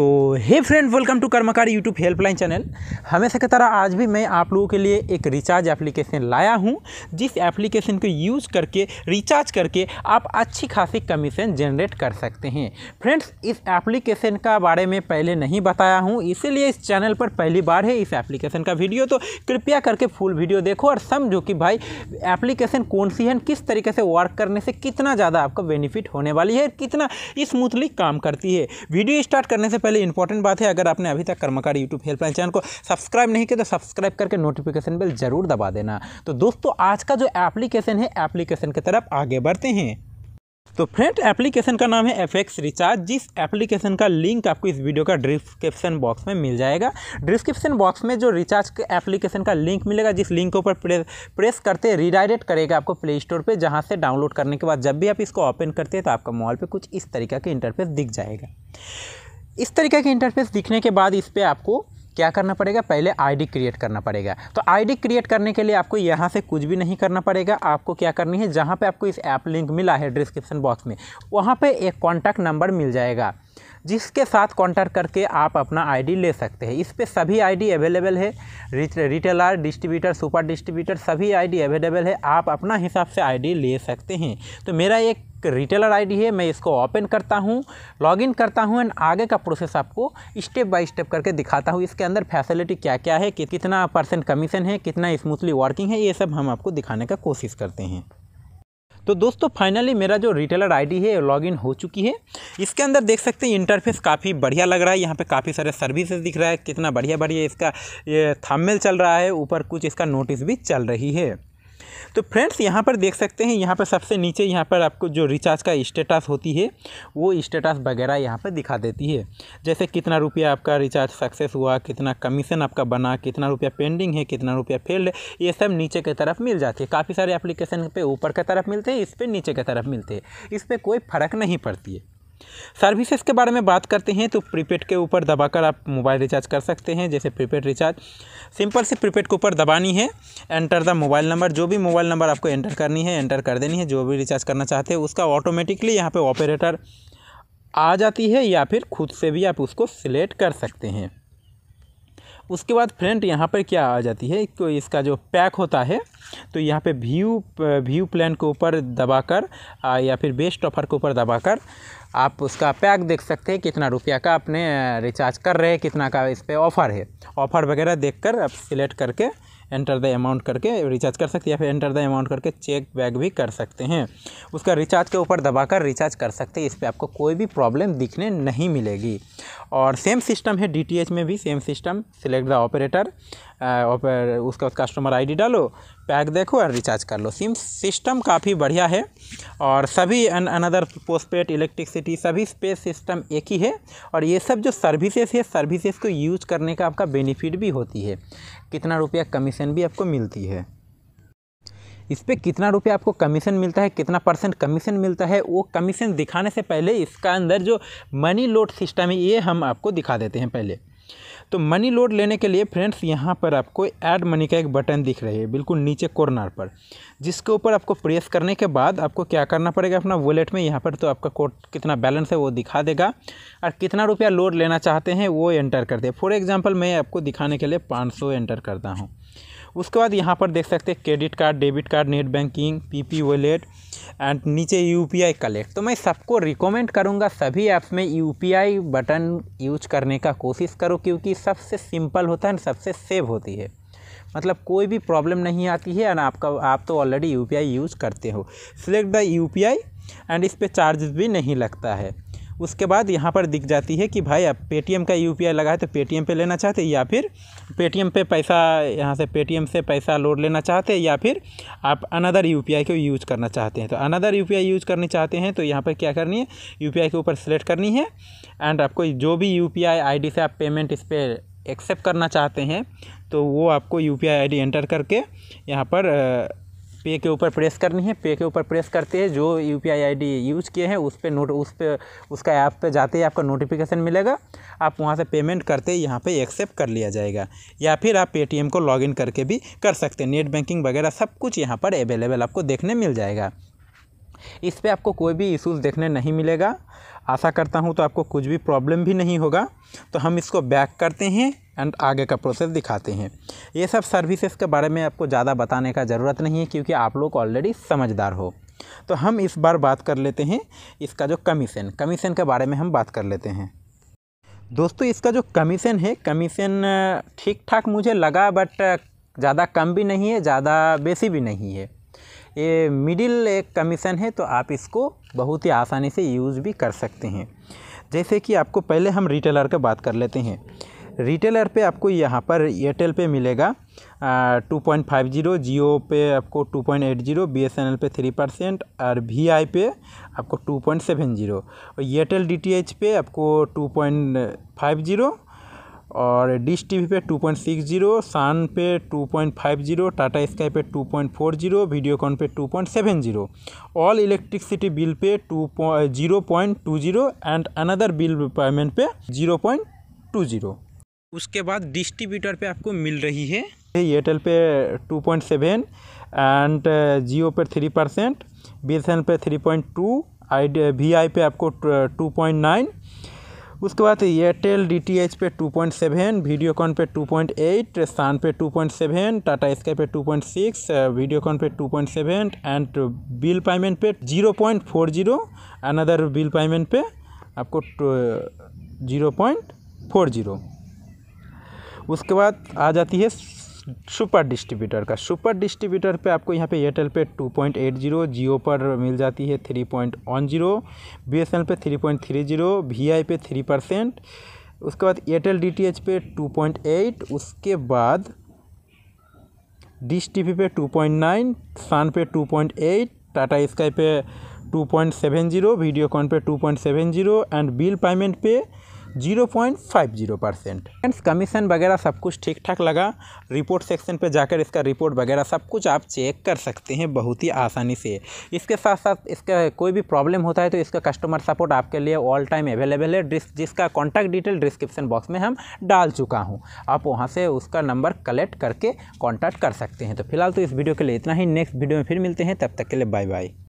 esto hey friend welcome to Karmakari YouTube helpline channel हमेशा की तरह आज भी मैं आप लोगों के लिए एक रिचार्ज एप्लीकेशन लाया हूं जिस एप्लीकेशन को यूज़ करके रिचार्ज करके आप अच्छी खासी कमीशन जनरेट कर सकते हैं फ्रेंड्स इस एप्लीकेशन का बारे में पहले नहीं बताया हूं इसीलिए इस चैनल पर पहली बार है इस एप्लीकेशन का वीडियो तो कृपया करके फुल वीडियो देखो और समझो कि भाई एप्लीकेशन कौन सी है किस तरीके से वर्क करने से कितना ज़्यादा आपका बेनिफिट होने वाली है कितना स्मूथली काम करती है वीडियो स्टार्ट करने से पहले इम्पोर्ट इंपॉर्टेंट बात है अगर आपने अभी तक कर्मकारी यूट्यूब हेल्पलाइन चैनल को सब्सक्राइब नहीं किया तो सब्सक्राइब करके नोटिफिकेशन बिल जरूर दबा देना तो दोस्तों आज का जो एप्लीकेशन है एप्लीकेशन की तरफ आगे बढ़ते हैं तो फ्रेंड एप्लीकेशन का नाम है एफ एक्स रिचार्ज जिस एप्लीकेशन का लिंक आपको इस वीडियो का डिस्क्रिप्शन बॉक्स में मिल जाएगा डिस्क्रिप्शन बॉक्स में जो रिचार्ज एप्लीकेशन का लिंक मिलेगा जिस लिंक के ऊपर प्रेस, प्रेस करते रिडायरेक्ट करेगा आपको प्ले स्टोर पर जहाँ से डाउनलोड करने के बाद जब भी आप इसको ओपन करते हैं तो आपका मोबाइल पर कुछ इस तरीके का इंटरफेस दिख जाएगा इस तरीके के इंटरफेस दिखने के बाद इस पर आपको क्या करना पड़ेगा पहले आईडी क्रिएट करना पड़ेगा तो आईडी क्रिएट करने के लिए आपको यहाँ से कुछ भी नहीं करना पड़ेगा आपको क्या करनी है जहाँ पे आपको इस ऐप लिंक मिला है डिस्क्रिप्शन बॉक्स में वहाँ पे एक कॉन्टैक्ट नंबर मिल जाएगा जिसके साथ कॉन्टैक्ट करके आप अपना आईडी ले सकते हैं इस पर सभी आईडी अवेलेबल है रिटेलर डिस्ट्रीब्यूटर सुपर डिस्ट्रीब्यूटर सभी आईडी अवेलेबल है आप अपना हिसाब से आईडी ले सकते हैं तो मेरा एक रिटेलर आईडी है मैं इसको ओपन करता हूँ लॉगिन करता हूँ एंड आगे का प्रोसेस आपको स्टेप बाय स्टेप करके दिखाता हूँ इसके अंदर फैसिलिटी क्या क्या है कि कितना परसेंट कमीशन है कितना स्मूथली वर्किंग है ये सब हम आपको दिखाने का कोशिश करते हैं तो दोस्तों फाइनली मेरा जो रिटेलर आईडी है लॉगिन हो चुकी है इसके अंदर देख सकते हैं इंटरफेस काफ़ी बढ़िया लग रहा है यहाँ पे काफ़ी सारे सर्विसेज दिख रहा है कितना बढ़िया बढ़िया इसका ये थंबनेल चल रहा है ऊपर कुछ इसका नोटिस भी चल रही है तो फ्रेंड्स यहाँ पर देख सकते हैं यहाँ पर सबसे नीचे यहाँ पर आपको जो रिचार्ज का स्टेटस होती है वो स्टेटस वगैरह यहाँ पर दिखा देती है जैसे कितना रुपया आपका रिचार्ज सक्सेस हुआ कितना कमीशन आपका बना कितना रुपया पेंडिंग है कितना रुपया फेल्ड है ये सब नीचे की तरफ मिल जाती है काफ़ी सारे एप्लीकेशन पर ऊपर की तरफ मिलते हैं इस पर नीचे की तरफ मिलते हैं इस पर कोई फ़र्क नहीं पड़ती है सर्विसेज के बारे में बात करते हैं तो प्रीपेड के ऊपर दबाकर आप मोबाइल रिचार्ज कर सकते हैं जैसे प्रीपेड रिचार्ज सिंपल से प्रीपेड के ऊपर दबानी है एंटर द मोबाइल नंबर जो भी मोबाइल नंबर आपको एंटर करनी है एंटर कर देनी है जो भी रिचार्ज करना चाहते हैं उसका ऑटोमेटिकली यहाँ पर ऑपरेटर आ जाती है या फिर खुद से भी आप उसको सिलेक्ट कर सकते हैं उसके बाद फ्रेंड यहाँ पर क्या आ जाती है तो इसका जो पैक होता है तो यहाँ पे व्यू व्यू प्लान के ऊपर दबाकर या फिर बेस्ट ऑफर के ऊपर दबाकर आप उसका पैक देख सकते हैं कितना रुपया का आपने रिचार्ज कर रहे हैं कितना का इस पर ऑफ़र है ऑफ़र वगैरह देख कर आप सिलेक्ट करके एंटर द अमाउंट करके रिचार्ज कर सकते हैं या फिर एंटर द अमाउंट करके चेक बैक भी कर सकते हैं उसका रिचार्ज के ऊपर दबाकर रिचार्ज कर सकते हैं इस पर आपको कोई भी प्रॉब्लम दिखने नहीं मिलेगी और सेम सिस्टम है डी में भी same system select the operator और उसका कस्टमर आईडी डालो पैक देखो और रिचार्ज कर लो सिम सिस्टम काफ़ी बढ़िया है और सभी अनदर पोस्टपेड इलेक्ट्रिसिटी सभी स्पेस सिस्टम एक ही है और ये सब जो सर्विसेज है सर्विसेज को यूज करने का आपका बेनिफिट भी होती है कितना रुपया कमीशन भी आपको मिलती है इस पर कितना रुपया आपको कमीशन मिलता है कितना परसेंट कमीशन मिलता है वो कमीशन दिखाने से पहले इसका अंदर जो मनी लोड सिस्टम है ये हम आपको दिखा देते हैं पहले तो मनी लोड लेने के लिए फ्रेंड्स यहाँ पर आपको ऐड मनी का एक बटन दिख रही है बिल्कुल नीचे कॉर्नर पर जिसके ऊपर आपको प्रेस करने के बाद आपको क्या करना पड़ेगा अपना वॉलेट में यहाँ पर तो आपका कोड कितना बैलेंस है वो दिखा देगा और कितना रुपया लोड लेना चाहते हैं वो एंटर कर दे फॉर एग्ज़ाम्पल मैं आपको दिखाने के लिए पाँच एंटर करता हूँ उसके बाद यहाँ पर देख सकते हैं credit card debit card net banking P P wallet and नीचे यूपीआई कलेक्ट तो मैं सबको रिकमेंड करूँगा सभी ऐप्स में यूपीआई बटन यूज करने का कोशिश करो क्योंकि सबसे सिंपल होता है सबसे सेव होती है मतलब कोई भी प्रॉब्लम नहीं आती है एंड आपका आप तो ऑलरेडी यू यूज़ करते हो सिलेक्ट द यू एंड इस पर चार्जेस भी नहीं लगता है उसके बाद यहाँ पर दिख जाती है कि भाई आप पेटीएम का यू पी लगा है तो पेटीएम पे लेना चाहते या फिर पेटीएम पे पैसा यहाँ से पेटीएम से पैसा लोड लेना चाहते या फिर आप अनदर यू को यूज करना चाहते हैं तो अनदर यू यूज करनी चाहते हैं तो यहाँ पर क्या करनी है यू के ऊपर सेलेक्ट करनी है एंड आपको जो भी यू पी से आप पेमेंट इस पर एक्सेप्ट करना चाहते हैं तो वो आपको यू पी एंटर करके यहाँ पर पे के ऊपर प्रेस करनी है पे के ऊपर प्रेस करते हैं जो यू पी आई यूज़ किए हैं उस पर नोट उस पर उसका ऐप पे जाते ही आपका नोटिफिकेशन मिलेगा आप वहाँ से पेमेंट करते ही यहाँ पर एक्सेप्ट कर लिया जाएगा या फिर आप पे को लॉगिन करके भी कर सकते हैं नेट बैंकिंग वगैरह सब कुछ यहाँ पर अवेलेबल आपको देखने मिल जाएगा इस पर आपको कोई भी इशूज़ देखने नहीं मिलेगा आशा करता हूँ तो आपको कुछ भी प्रॉब्लम भी नहीं होगा तो हम इसको बैक करते हैं एंड आगे का प्रोसेस दिखाते हैं ये सब सर्विसेज के बारे में आपको ज़्यादा बताने का ज़रूरत नहीं है क्योंकि आप लोग ऑलरेडी समझदार हो तो हम इस बार बात कर लेते हैं इसका जो कमीशन कमीशन के बारे में हम बात कर लेते हैं दोस्तों इसका जो कमीशन है कमीशन ठीक ठाक मुझे लगा बट ज़्यादा कम भी नहीं है ज़्यादा बेसी भी नहीं है ये मिडिल एक कमीशन है तो आप इसको बहुत ही आसानी से यूज़ भी कर सकते हैं जैसे कि आपको पहले हम रिटेलर का बात कर लेते हैं रिटेलर पे आपको यहाँ पर एयरटेल पे मिलेगा two point five zero Jio पे आपको two point eight zero B S N L पे थ्री परसेंट और वी आई पे आपको टू पॉइंट सेवन जीरो और एयरटेल डी टी एच पे आपको टू पॉइंट फाइव जीरो और डिश टी पे two point six zero Sun पे two point five zero Tata Sky पे two point four zero Videocon पे two point seven zero all electricity bill पे two zero point two zero and another bill payment पे zero point two zero उसके बाद distributor पे आपको मिल रही है एयरटेल पे two point seven and uh, Jio पे three percent B S N पे three point two I V I पे आपको uh, टू पॉइंट नाइन उसके बाद एयरटेल डी टी एच पे टू पॉइंट सेवन वीडियोकॉन पे टू पॉइंट एट सान पे two point seven Tata Sky पे two point six Videocon पे two point seven and bill payment पे zero point four zero another bill payment पे आपको zero point four zero उसके बाद आ जाती है सुपर डिस्ट्रीब्यूटर का सुपर डिस्ट्रीब्यूटर पे आपको यहाँ पे एयरटेल पे 2.80 जियो पर मिल जाती है 3.10 बीएसएनएल पे वी आई पे थ्री परसेंट उसके बाद एयरटेल डी टी एच पे 2.8 उसके बाद डिश वी पे 2.9 सन पे 2.8 टाटा स्काई पे 2.70 वीडियोकॉन पे 2.70 एंड बिल पेमेंट पे zero point five zero percent friends commission वगैरह सब कुछ ठीक ठाक लगा रिपोर्ट सेक्शन पे जाकर इसका रिपोर्ट वगैरह सब कुछ आप चेक कर सकते हैं बहुत ही आसानी से इसके साथ साथ इसका कोई भी प्रॉब्लम होता है तो इसका कस्टमर सपोर्ट आपके लिए ऑल टाइम अवेलेबल है जिसका कॉन्टैक्ट डिटेल डिस्क्रिप्शन बॉक्स में हम डाल चुका हूँ आप वहाँ से उसका नंबर कलेक्ट करके कॉन्टैक्ट कर सकते हैं तो फिलहाल तो इस वीडियो के लिए इतना ही नेक्स्ट वीडियो में फिर मिलते हैं तब तक के लिए बाय बाय